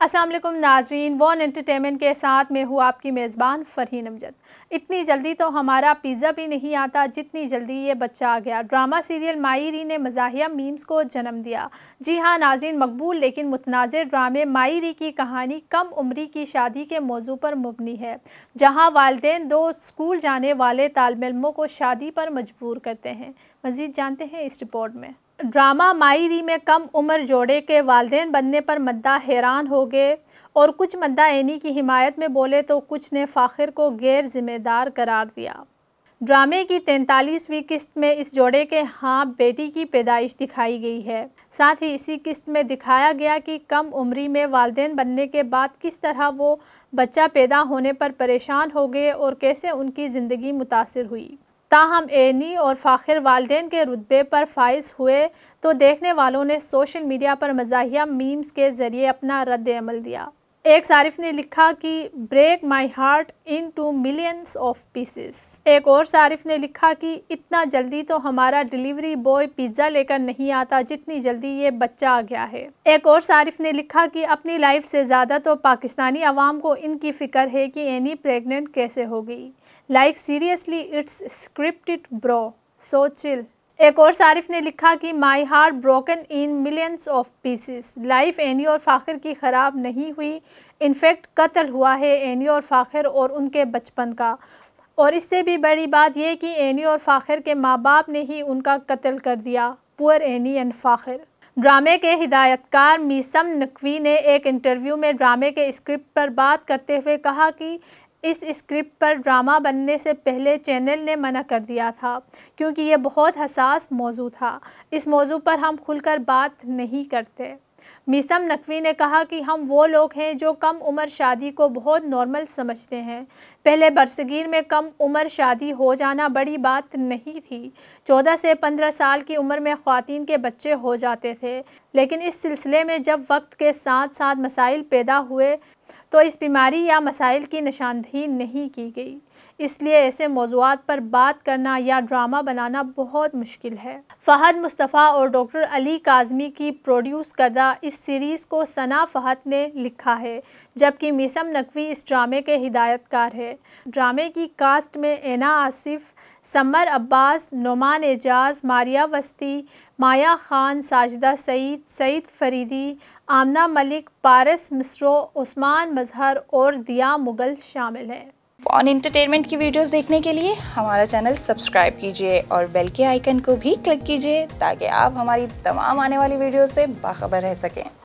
असलम नाजरीन one entertainment के साथ मैं हूँ आपकी मेज़बान फ़रहीन अमजद इतनी जल्दी तो हमारा पिज़्ज़ा भी नहीं आता जितनी जल्दी ये बच्चा आ गया ड्रामा सीरियल मायरी ने मजाहिया मीम्स को जन्म दिया जी हाँ नाजरीन मकबूल लेकिन मुतनाज़ ड्रामे मायरी की कहानी कम उम्री की शादी के मौजू पर मुबनी है जहाँ वालदे दो स्कूल जाने वाले तालब इलमों को शादी पर मजबूर करते हैं मज़ीद जानते हैं इस रिपोर्ट में ड्रामा मायरी में कम उम्र जोड़े के वालदेन बनने पर मद्दा हैरान हो गए और कुछ मद्दा एनी की हिमायत में बोले तो कुछ ने फ़ाखिर को गैर ज़िम्मेदार करार दिया ड्रामे की तैंतालीसवीं किस्त में इस जोड़े के हाँ बेटी की पैदाइश दिखाई गई है साथ ही इसी किस्त में दिखाया गया कि कम उम्री में वालदेन बनने के बाद किस तरह वो बच्चा पैदा होने पर परेशान हो गए और कैसे उनकी ज़िंदगी मुतासर हुई ताहम एनी और फ़ाखिर वालदे के रुतबे पर फाइज हुए तो देखने वालों ने सोशल मीडिया पर मजाहिया मीम्स के ज़रिए अपना रद्द अमल दिया एक शारिफ ने लिखा कि break my heart into millions of pieces एक और शारिफ ने लिखा कि इतना जल्दी तो हमारा डिलीवरी बॉय पिज्ज़ा लेकर नहीं आता जितनी जल्दी ये बच्चा आ गया है एक और शारिफ ने लिखा कि अपनी लाइफ से ज़्यादा तो पाकिस्तानी आवाम को इनकी फ़िक्र है कि एनी प्रेगनेंट कैसे होगी like seriously it's scripted bro so chill एक और शारिफ ने लिखा कि my heart broken in millions of pieces life Annie और फ़ाखिर की ख़राब नहीं हुई इनफेक्ट कत्ल हुआ है एनी और फ़ाखिर और उनके बचपन का और इससे भी बड़ी बात यह कि एनी और फ़ाखिर के माँ बाप ने ही उनका कत्ल कर दिया पुअर एनी एंड फ़ाखिर ड्रामे के हिदायतकार मीसम नकवी ने एक इंटरव्यू में ड्रामे के स्क्रिप्ट पर बात करते हुए कहा कि इस स्क्रिप्ट पर ड्रामा बनने से पहले चैनल ने मना कर दिया था क्योंकि ये बहुत हसास मौजू था इस मौजू पर हम खुलकर बात नहीं करते मीसम नकवी ने कहा कि हम वो लोग हैं जो कम उम्र शादी को बहुत नॉर्मल समझते हैं पहले बरसगीर में कम उम्र शादी हो जाना बड़ी बात नहीं थी चौदह से पंद्रह साल की उम्र में ख़वान के बच्चे हो जाते थे लेकिन इस सिलसिले में जब वक्त के साथ साथ मसाइल पैदा हुए तो इस बीमारी या मसाइल की निशानदही नहीं की गई इसलिए ऐसे मौजूद पर बात करना या ड्रामा बनाना बहुत मुश्किल है फ़हद मुस्तफ़ा और डॉक्टर अली काजमी की प्रोड्यूस करदा इस सीरीज़ को सना फ़हद ने लिखा है जबकि मीसम नकवी इस ड्रामे के हिदायतकार है ड्रामे की कास्ट में एना आसिफ़ समर अब्बास नुमान एजाज मारिया वस्ती माया खान साजदा सईद सईद फरीदी आमना मलिक पारस मिसरो उस्मान मजहर और दिया मुगल शामिल हैं ऑन इंटरटेनमेंट की वीडियोस देखने के लिए हमारा चैनल सब्सक्राइब कीजिए और बेल के आइकन को भी क्लिक कीजिए ताकि आप हमारी तमाम आने वाली वीडियो से बाखबर रह सकें